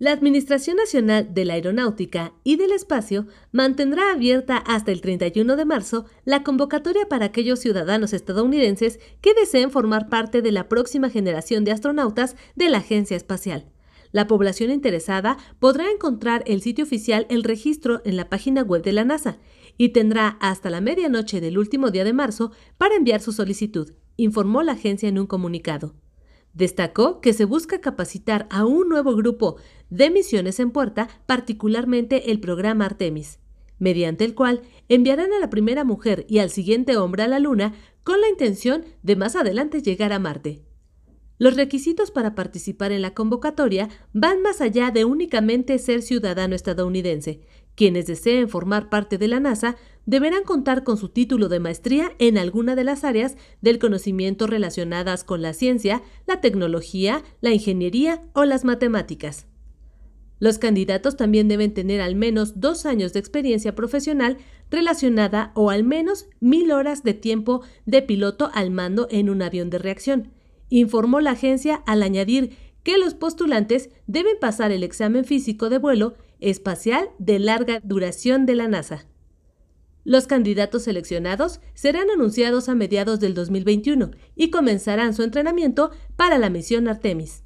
La Administración Nacional de la Aeronáutica y del Espacio mantendrá abierta hasta el 31 de marzo la convocatoria para aquellos ciudadanos estadounidenses que deseen formar parte de la próxima generación de astronautas de la Agencia Espacial. La población interesada podrá encontrar el sitio oficial El Registro en la página web de la NASA y tendrá hasta la medianoche del último día de marzo para enviar su solicitud, informó la agencia en un comunicado. Destacó que se busca capacitar a un nuevo grupo de misiones en puerta, particularmente el programa Artemis, mediante el cual enviarán a la primera mujer y al siguiente hombre a la Luna con la intención de más adelante llegar a Marte. Los requisitos para participar en la convocatoria van más allá de únicamente ser ciudadano estadounidense. Quienes deseen formar parte de la NASA deberán contar con su título de maestría en alguna de las áreas del conocimiento relacionadas con la ciencia, la tecnología, la ingeniería o las matemáticas. Los candidatos también deben tener al menos dos años de experiencia profesional relacionada o al menos mil horas de tiempo de piloto al mando en un avión de reacción informó la agencia al añadir que los postulantes deben pasar el examen físico de vuelo espacial de larga duración de la NASA. Los candidatos seleccionados serán anunciados a mediados del 2021 y comenzarán su entrenamiento para la misión Artemis.